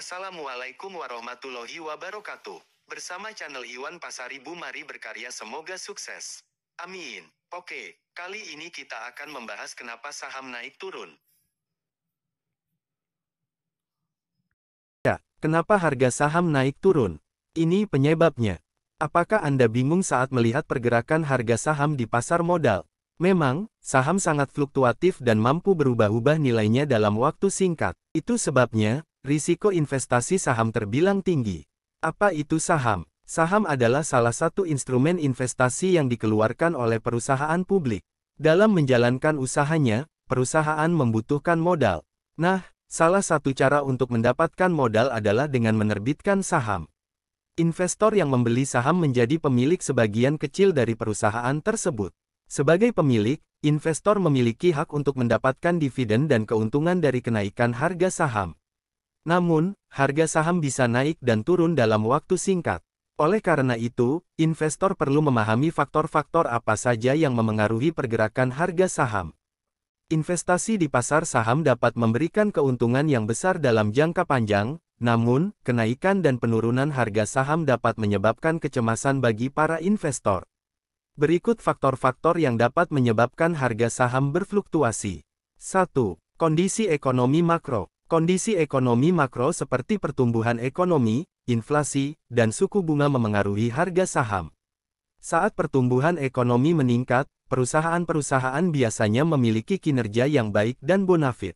Assalamualaikum warahmatullahi wabarakatuh. Bersama channel Iwan Pasaribu mari berkarya semoga sukses. Amin. Oke, kali ini kita akan membahas kenapa saham naik turun. Ya, kenapa harga saham naik turun? Ini penyebabnya. Apakah Anda bingung saat melihat pergerakan harga saham di pasar modal? Memang, saham sangat fluktuatif dan mampu berubah-ubah nilainya dalam waktu singkat. Itu sebabnya, Risiko investasi saham terbilang tinggi. Apa itu saham? Saham adalah salah satu instrumen investasi yang dikeluarkan oleh perusahaan publik. Dalam menjalankan usahanya, perusahaan membutuhkan modal. Nah, salah satu cara untuk mendapatkan modal adalah dengan menerbitkan saham. Investor yang membeli saham menjadi pemilik sebagian kecil dari perusahaan tersebut. Sebagai pemilik, investor memiliki hak untuk mendapatkan dividen dan keuntungan dari kenaikan harga saham. Namun, harga saham bisa naik dan turun dalam waktu singkat. Oleh karena itu, investor perlu memahami faktor-faktor apa saja yang memengaruhi pergerakan harga saham. Investasi di pasar saham dapat memberikan keuntungan yang besar dalam jangka panjang, namun, kenaikan dan penurunan harga saham dapat menyebabkan kecemasan bagi para investor. Berikut faktor-faktor yang dapat menyebabkan harga saham berfluktuasi. 1. Kondisi ekonomi makro Kondisi ekonomi makro seperti pertumbuhan ekonomi, inflasi, dan suku bunga memengaruhi harga saham. Saat pertumbuhan ekonomi meningkat, perusahaan-perusahaan biasanya memiliki kinerja yang baik dan bonafit.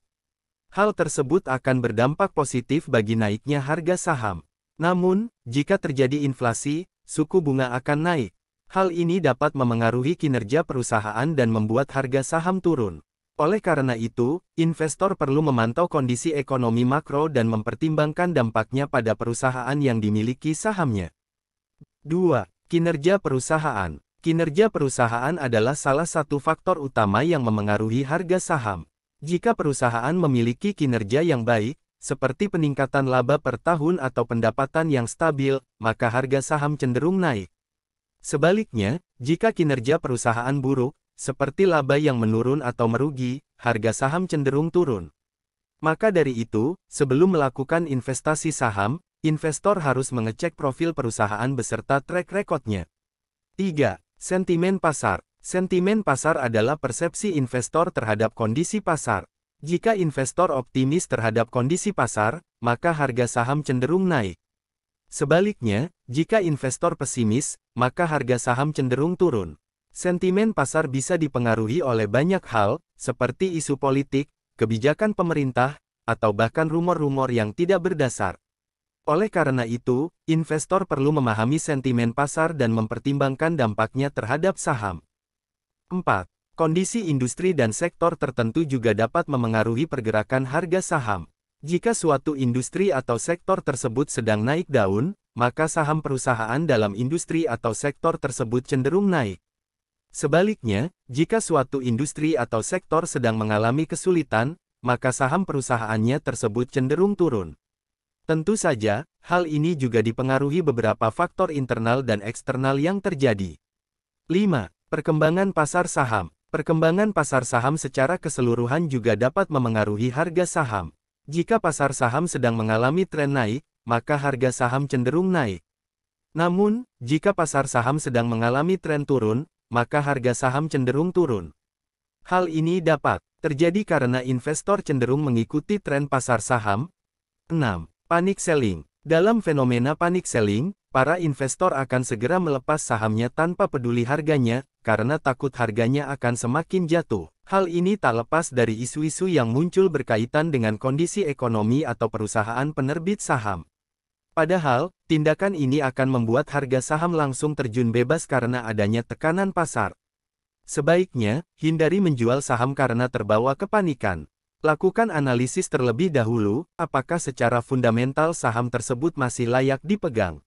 Hal tersebut akan berdampak positif bagi naiknya harga saham. Namun, jika terjadi inflasi, suku bunga akan naik. Hal ini dapat memengaruhi kinerja perusahaan dan membuat harga saham turun. Oleh karena itu, investor perlu memantau kondisi ekonomi makro dan mempertimbangkan dampaknya pada perusahaan yang dimiliki sahamnya. 2. Kinerja perusahaan Kinerja perusahaan adalah salah satu faktor utama yang memengaruhi harga saham. Jika perusahaan memiliki kinerja yang baik, seperti peningkatan laba per tahun atau pendapatan yang stabil, maka harga saham cenderung naik. Sebaliknya, jika kinerja perusahaan buruk, seperti laba yang menurun atau merugi, harga saham cenderung turun. Maka dari itu, sebelum melakukan investasi saham, investor harus mengecek profil perusahaan beserta track recordnya. 3. Sentimen pasar. Sentimen pasar adalah persepsi investor terhadap kondisi pasar. Jika investor optimis terhadap kondisi pasar, maka harga saham cenderung naik. Sebaliknya, jika investor pesimis, maka harga saham cenderung turun. Sentimen pasar bisa dipengaruhi oleh banyak hal, seperti isu politik, kebijakan pemerintah, atau bahkan rumor-rumor yang tidak berdasar. Oleh karena itu, investor perlu memahami sentimen pasar dan mempertimbangkan dampaknya terhadap saham. 4. Kondisi industri dan sektor tertentu juga dapat memengaruhi pergerakan harga saham. Jika suatu industri atau sektor tersebut sedang naik daun, maka saham perusahaan dalam industri atau sektor tersebut cenderung naik. Sebaliknya, jika suatu industri atau sektor sedang mengalami kesulitan, maka saham perusahaannya tersebut cenderung turun. Tentu saja, hal ini juga dipengaruhi beberapa faktor internal dan eksternal yang terjadi. 5. Perkembangan pasar saham Perkembangan pasar saham secara keseluruhan juga dapat memengaruhi harga saham. Jika pasar saham sedang mengalami tren naik, maka harga saham cenderung naik. Namun, jika pasar saham sedang mengalami tren turun, maka harga saham cenderung turun. Hal ini dapat terjadi karena investor cenderung mengikuti tren pasar saham. 6. Panic selling. Dalam fenomena panik selling, para investor akan segera melepas sahamnya tanpa peduli harganya, karena takut harganya akan semakin jatuh. Hal ini tak lepas dari isu-isu yang muncul berkaitan dengan kondisi ekonomi atau perusahaan penerbit saham. Padahal, tindakan ini akan membuat harga saham langsung terjun bebas karena adanya tekanan pasar. Sebaiknya, hindari menjual saham karena terbawa kepanikan. Lakukan analisis terlebih dahulu, apakah secara fundamental saham tersebut masih layak dipegang.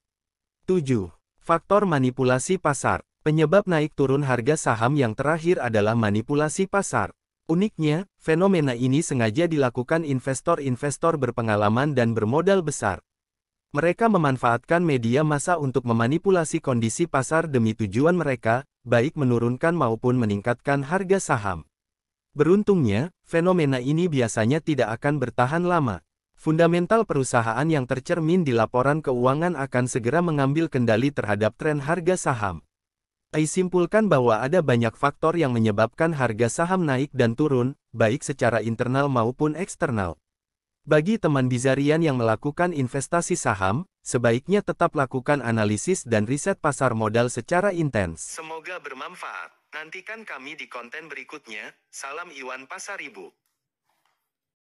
7. Faktor manipulasi pasar. Penyebab naik turun harga saham yang terakhir adalah manipulasi pasar. Uniknya, fenomena ini sengaja dilakukan investor-investor berpengalaman dan bermodal besar. Mereka memanfaatkan media massa untuk memanipulasi kondisi pasar demi tujuan mereka, baik menurunkan maupun meningkatkan harga saham. Beruntungnya, fenomena ini biasanya tidak akan bertahan lama. Fundamental perusahaan yang tercermin di laporan keuangan akan segera mengambil kendali terhadap tren harga saham. AI simpulkan bahwa ada banyak faktor yang menyebabkan harga saham naik dan turun, baik secara internal maupun eksternal. Bagi teman Bizarian yang melakukan investasi saham, sebaiknya tetap lakukan analisis dan riset pasar modal secara intens. Semoga bermanfaat. Nantikan kami di konten berikutnya. Salam Iwan Pasaribu.